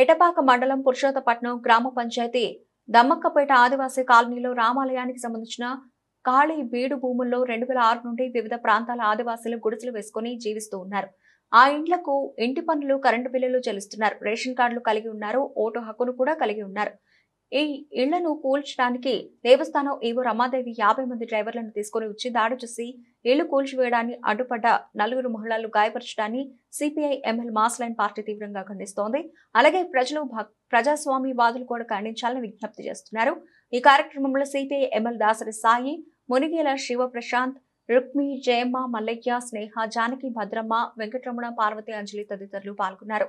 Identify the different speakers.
Speaker 1: ఎటపాక మండలం పురుషోత్తపట్నం గ్రామ పంచాయతీ దమ్మక్కపేట ఆదివాసీ కాలనీలో రామాలయానికి సంబంధించిన ఖాళీ బీడు భూముల్లో రెండు వేల ఆరు నుండి వివిధ ప్రాంతాల ఆదివాసీలు గుడిసెలు వేసుకుని జీవిస్తూ ఉన్నారు ఆ ఇండ్లకు ఇంటి పనులు కరెంటు బిల్లులు చెల్లిస్తున్నారు రేషన్ కార్డులు కలిగి ఉన్నారు ఓటు హక్కును కూడా కలిగి ఉన్నారు ఈ ఇళ్లను కూల్చడానికి దేవస్థానం ఏవో రమాదేవి యాభై మంది డ్రైవర్లను తీసుకుని వచ్చి దాడి చేసి ఇళ్లు కూల్చివేయడాన్ని అడ్డుపడ్డ నలుగురు మహిళలు గాయపరచడాన్ని CPI ML mass line party తీవ్రంగా ఖండిస్తోంది అలాగే ప్రజలు ప్రజాస్వామ్యవాదులు కూడా ఖండించాలని విజ్ఞప్తి చేస్తున్నారు ఈ కార్యక్రమంలో సిపిఐ ఎంఎల్ దాసరి సాయి మునిగేల శివప్రశాంత్ రుక్మి జయమ్మ మల్లయ్య స్నేహ జానకి భద్రమ్మ వెంకటరమణ పార్వతి అంజలి తదితరులు పాల్గొన్నారు